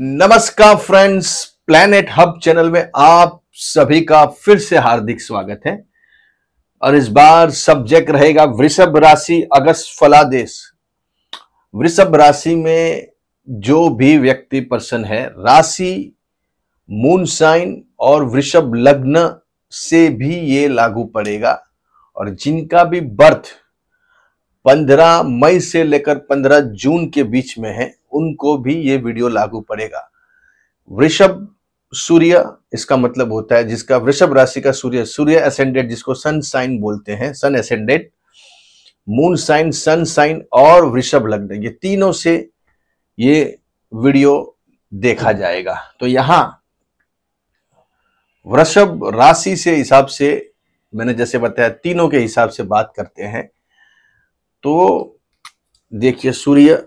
नमस्कार friends planet hub channel में आप सभी का फिर से हार्दिक स्वागत है और इस बार सब्जेक्ट रहेगा वृषभ राशि अगस्त फलादेश वृषभ राशि में जो भी व्यक्ति पर्सन है राशि मून साइन और वृषभ लग्न से भी ये लागू पड़ेगा और जिनका भी बर्थ 15 मई से लेकर 15 जून के बीच में है उनको भी ये वीडियो लागू पड़ेगा वृषभ सूर्य इसका मतलब होता है जिसका वृषभ राशि का सूर्य सूर्य एसेंडेंट जिसको सन साइन बोलते हैं sun ascendant moon sign sun sign और वृषभ लग्न ये तीनों से ये वीडियो देखा जाएगा तो यहां वृषभ राशि से हिसाब से मैंने जैसे बताया तीनों के हिसाब से बात करते हैं तो देखिए सूर्य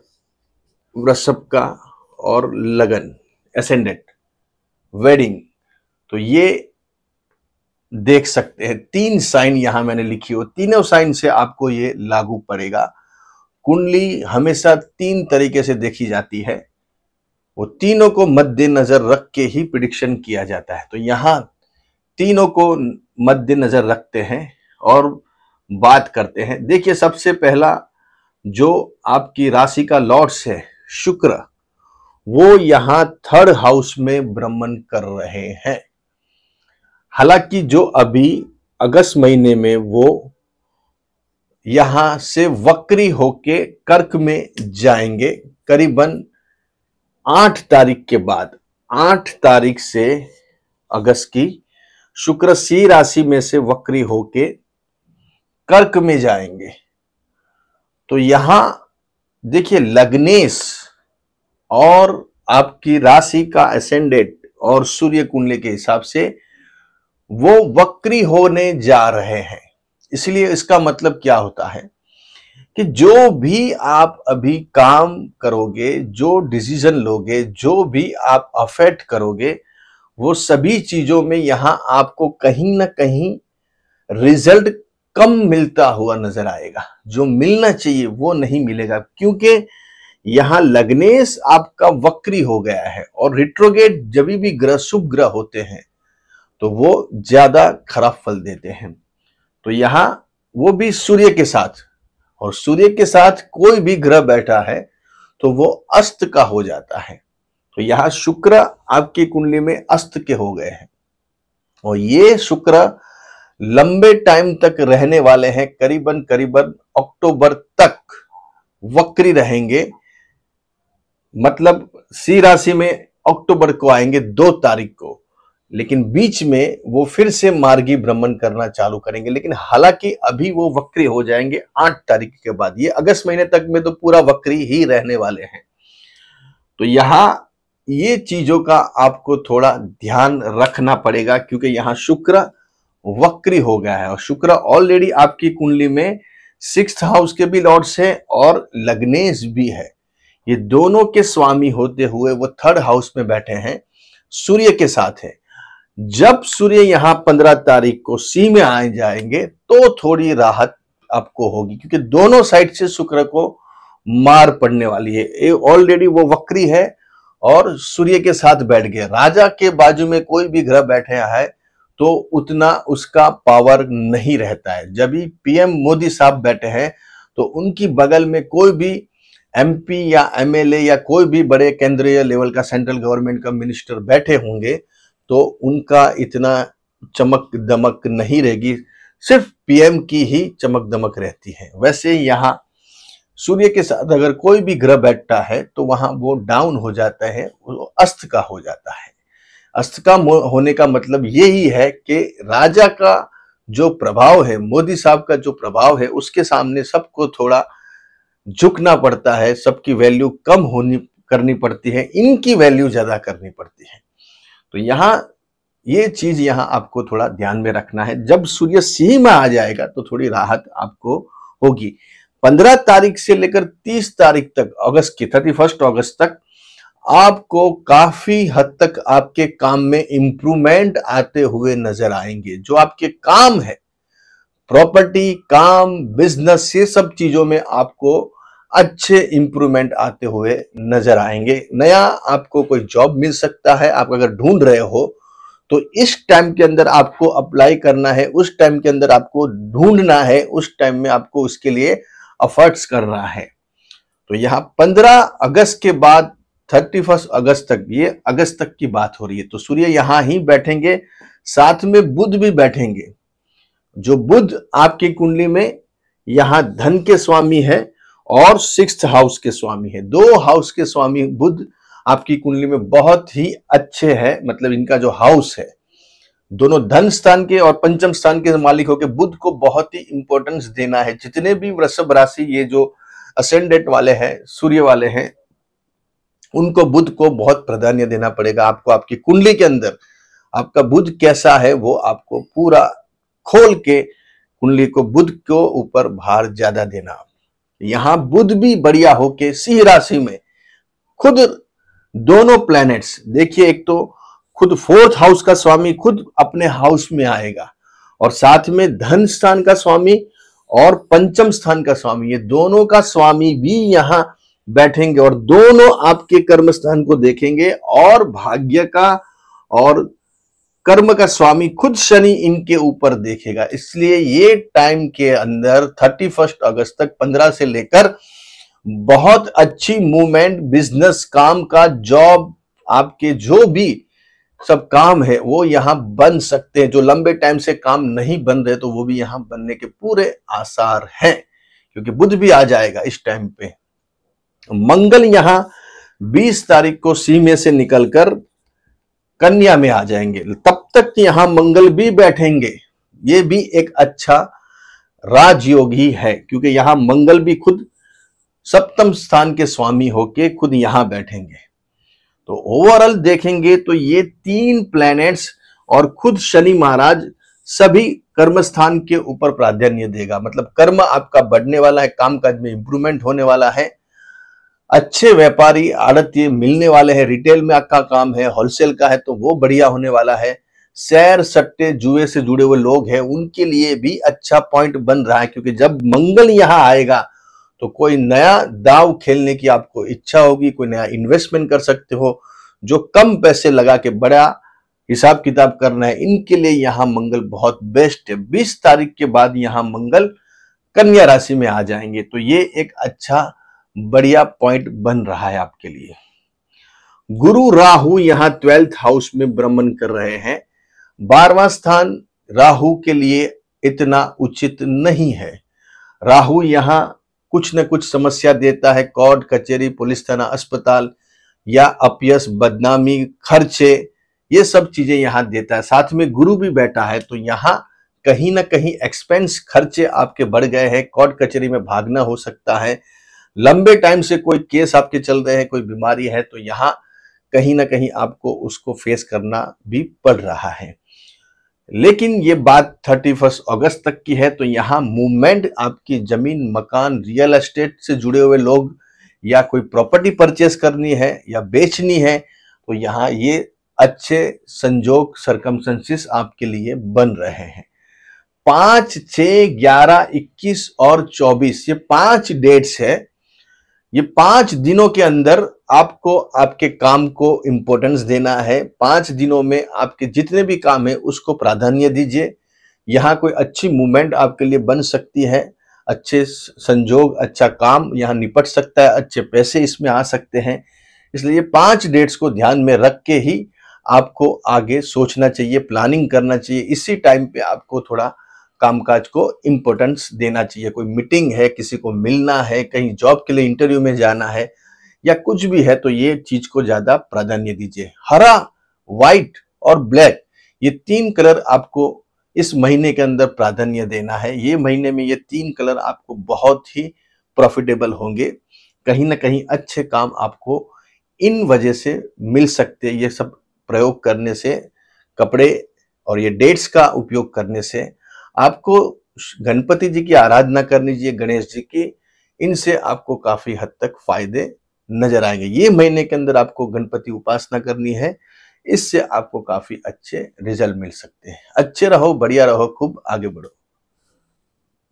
वृषभ का और लगन एसेंडेंट वेडिंग तो ये देख सकते हैं तीन साइन यहां मैंने लिखी हो तीनों साइन से आपको ये लागू पड़ेगा कुंडली हमेशा तीन तरीके से देखी जाती है वो तीनों को मद्देनजर रख के ही प्रिडिक्शन किया जाता है तो यहां तीनों को मद्देनजर रखते हैं और बात करते हैं देखिए सबसे पहला जो आपकी राशि का लॉर्ड्स है शुक्र वो यहां थर्ड हाउस में भ्रमण कर रहे हैं हालांकि जो अभी अगस्त महीने में वो यहां से वक्री होके कर्क में जाएंगे करीबन आठ तारीख के बाद आठ तारीख से अगस्त की शुक्र सी राशि में से वक्री होके कर्क में जाएंगे तो यहां देखिए लग्नेश और आपकी राशि का एसेंडेट और सूर्य कुंडली के हिसाब से वो वक्री होने जा रहे हैं इसलिए इसका मतलब क्या होता है कि जो भी आप अभी काम करोगे जो डिसीजन लोगे जो भी आप अफेक्ट करोगे वो सभी चीजों में यहां आपको कहीं ना कहीं रिजल्ट कम मिलता हुआ नजर आएगा जो मिलना चाहिए वो नहीं मिलेगा क्योंकि यहां लग्नेश आपका वक्री हो गया है और रिट्रोगेट जब भी ग्रह शुभ ग्रह होते हैं तो वो ज्यादा खराब फल देते हैं तो यहां वो भी सूर्य के साथ और सूर्य के साथ कोई भी ग्रह बैठा है तो वो अस्त का हो जाता है तो यहां शुक्र आपकी कुंडली में अस्त के हो गए हैं और ये शुक्र लंबे टाइम तक रहने वाले हैं करीबन करीबन अक्टूबर तक वक्री रहेंगे मतलब सी राशि में अक्टूबर को आएंगे दो तारीख को लेकिन बीच में वो फिर से मार्गी भ्रमण करना चालू करेंगे लेकिन हालांकि अभी वो वक्री हो जाएंगे आठ तारीख के बाद ये अगस्त महीने तक में तो पूरा वक्री ही रहने वाले हैं तो यहाँ ये चीजों का आपको थोड़ा ध्यान रखना पड़ेगा क्योंकि यहाँ शुक्र वक्री हो गया है और शुक्र ऑलरेडी आपकी कुंडली में सिक्स हाउस के भी लॉर्ड्स है और लग्नेश भी है ये दोनों के स्वामी होते हुए वो थर्ड हाउस में बैठे हैं सूर्य के साथ है जब सूर्य यहां पंद्रह तारीख को सी में आए जाएंगे तो थोड़ी राहत आपको होगी क्योंकि दोनों साइड से शुक्र को मार पड़ने वाली है ऑलरेडी वो वक्री है और सूर्य के साथ बैठ गए राजा के बाजू में कोई भी ग्रह बैठे है तो उतना उसका पावर नहीं रहता है जब ही पीएम मोदी साहब बैठे हैं तो उनकी बगल में कोई भी एमपी या एमएलए या कोई भी बड़े केंद्रीय लेवल का सेंट्रल गवर्नमेंट का मिनिस्टर बैठे होंगे तो उनका इतना चमक दमक नहीं रहेगी सिर्फ पीएम की ही चमक दमक रहती है वैसे यहाँ सूर्य के साथ अगर कोई भी ग्रह बैठता है तो वहां वो डाउन हो जाता है वो अस्त का हो जाता है अस्त का होने का मतलब ये ही है कि राजा का जो प्रभाव है मोदी साहब का जो प्रभाव है उसके सामने सबको थोड़ा झुकना पड़ता है सबकी वैल्यू कम होनी करनी पड़ती है इनकी वैल्यू ज़्यादा करनी पड़ती है तो यहां ये चीज़ यहां आपको थोड़ा ध्यान में रखना है जब सूर्य सिंह में आ जाएगा तो थोड़ी राहत आपको होगी पंद्रह तारीख से लेकर तीस तारीख तक अगस्त की थर्टी फर्स्ट अगस्त तक आपको काफी हद तक आपके काम में इंप्रूवमेंट आते हुए नजर आएंगे जो आपके काम है प्रॉपर्टी काम बिजनेस ये सब चीजों में आपको अच्छे इंप्रूवमेंट आते हुए नजर आएंगे नया आपको कोई जॉब मिल सकता है आप अगर ढूंढ रहे हो तो इस टाइम के अंदर आपको अप्लाई करना है उस टाइम के अंदर आपको ढूंढना है उस टाइम में आपको उसके लिए अफर्ट्स करना है तो यहां 15 अगस्त के बाद 31 अगस्त तक ये अगस्त तक की बात हो रही है तो सूर्य यहाँ ही बैठेंगे साथ में बुध भी बैठेंगे जो बुद्ध आपकी कुंडली में यहां धन के स्वामी है और सिक्स हाउस के स्वामी है दो हाउस के स्वामी बुद्ध आपकी कुंडली में बहुत ही अच्छे हैं मतलब इनका जो हाउस है दोनों धन स्थान के और पंचम स्थान के मालिक होकर बुद्ध को बहुत ही इंपॉर्टेंस देना है जितने भी वृषभ राशि ये जो असेंडेंट वाले हैं सूर्य वाले हैं उनको बुद्ध को बहुत प्राधान्य देना पड़ेगा आपको आपकी कुंडली के अंदर आपका बुद्ध कैसा है वो आपको पूरा खोल के कुंडली को बुद्ध को ऊपर भार ज्यादा देना यहां बुद्ध भी बढ़िया होके सिंह राशि में खुद दोनों प्लैनेट्स देखिए एक तो खुद फोर्थ हाउस का स्वामी खुद अपने हाउस में आएगा और साथ में धन स्थान का स्वामी और पंचम स्थान का स्वामी ये दोनों का स्वामी भी यहां बैठेंगे और दोनों आपके कर्म स्थान को देखेंगे और भाग्य का और कर्म का स्वामी खुद शनि इनके ऊपर देखेगा इसलिए ये टाइम के अंदर थर्टी फर्स्ट अगस्त तक पंद्रह से लेकर बहुत अच्छी मूवमेंट बिजनेस काम का जॉब आपके जो भी सब काम है वो यहाँ बन सकते हैं जो लंबे टाइम से काम नहीं बन रहे तो वो भी यहाँ बनने के पूरे आसार हैं क्योंकि बुध भी आ जाएगा इस टाइम पे मंगल यहाँ 20 तारीख को सीमे से निकलकर कन्या में आ जाएंगे तब तक यहां मंगल भी बैठेंगे ये भी एक अच्छा राजयोग ही है क्योंकि यहां मंगल भी खुद सप्तम स्थान के स्वामी होके खुद यहां बैठेंगे तो ओवरऑल देखेंगे तो ये तीन प्लैनेट्स और खुद शनि महाराज सभी कर्मस्थान के ऊपर प्राधान्य देगा मतलब कर्म आपका बढ़ने वाला है कामकाज में इंप्रूवमेंट होने वाला है अच्छे व्यापारी आड़ती मिलने वाले हैं रिटेल में आपका काम है होलसेल का है तो वो बढ़िया होने वाला है सैर सट्टे जुए से जुड़े हुए लोग हैं उनके लिए भी अच्छा पॉइंट बन रहा है क्योंकि जब मंगल यहाँ आएगा तो कोई नया दाव खेलने की आपको इच्छा होगी कोई नया इन्वेस्टमेंट कर सकते हो जो कम पैसे लगा के बड़ा हिसाब किताब करना है इनके लिए यहाँ मंगल बहुत बेस्ट है बीस तारीख के बाद यहाँ मंगल कन्या राशि में आ जाएंगे तो ये एक अच्छा बढ़िया पॉइंट बन रहा है आपके लिए गुरु राहु यहां ट्वेल्थ हाउस में भ्रमण कर रहे हैं बारवा स्थान राहु के लिए इतना उचित नहीं है राहु यहां कुछ न कुछ समस्या देता है कोर्ट कचेरी पुलिस थाना अस्पताल या अपयस बदनामी खर्चे ये सब चीजें यहां देता है साथ में गुरु भी बैठा है तो यहां कहीं ना कहीं एक्सपेंस खर्चे आपके बढ़ गए हैं कोर्ट कचेरी में भागना हो सकता है लंबे टाइम से कोई केस आपके चल रहे हैं कोई बीमारी है तो यहाँ कहीं ना कहीं आपको उसको फेस करना भी पड़ रहा है लेकिन ये बात थर्टी फर्स्ट अगस्त तक की है तो यहाँ मूवमेंट आपकी जमीन मकान रियल एस्टेट से जुड़े हुए लोग या कोई प्रॉपर्टी परचेस करनी है या बेचनी है तो यहाँ ये अच्छे संजोग सरकमसेंसिस आपके लिए बन रहे हैं पांच छ ग्यारह इक्कीस और चौबीस ये पांच डेट्स है ये पांच दिनों के अंदर आपको आपके काम को इम्पोर्टेंस देना है पांच दिनों में आपके जितने भी काम है उसको प्राधान्य दीजिए यहाँ कोई अच्छी मूवमेंट आपके लिए बन सकती है अच्छे संजोग अच्छा काम यहाँ निपट सकता है अच्छे पैसे इसमें आ सकते हैं इसलिए ये पांच डेट्स को ध्यान में रख के ही आपको आगे सोचना चाहिए प्लानिंग करना चाहिए इसी टाइम पे आपको थोड़ा कामकाज को इम्पोर्टेंस देना चाहिए कोई मीटिंग है किसी को मिलना है कहीं जॉब के लिए इंटरव्यू में जाना है या कुछ भी है तो ये चीज को ज्यादा प्राधान्य दीजिए हरा व्हाइट और ब्लैक ये तीन कलर आपको इस महीने के अंदर प्राधान्य देना है ये महीने में ये तीन कलर आपको बहुत ही प्रॉफिटेबल होंगे कहीं ना कहीं अच्छे काम आपको इन वजह से मिल सकते ये सब प्रयोग करने से कपड़े और ये डेट्स का उपयोग करने से आपको गणपति जी की आराधना करनी चाहिए गणेश जी की इनसे आपको काफी हद तक फायदे नजर आएंगे ये महीने के अंदर आपको गणपति उपासना करनी है इससे आपको काफी अच्छे रिजल्ट मिल सकते हैं अच्छे रहो बढ़िया रहो खूब आगे बढ़ो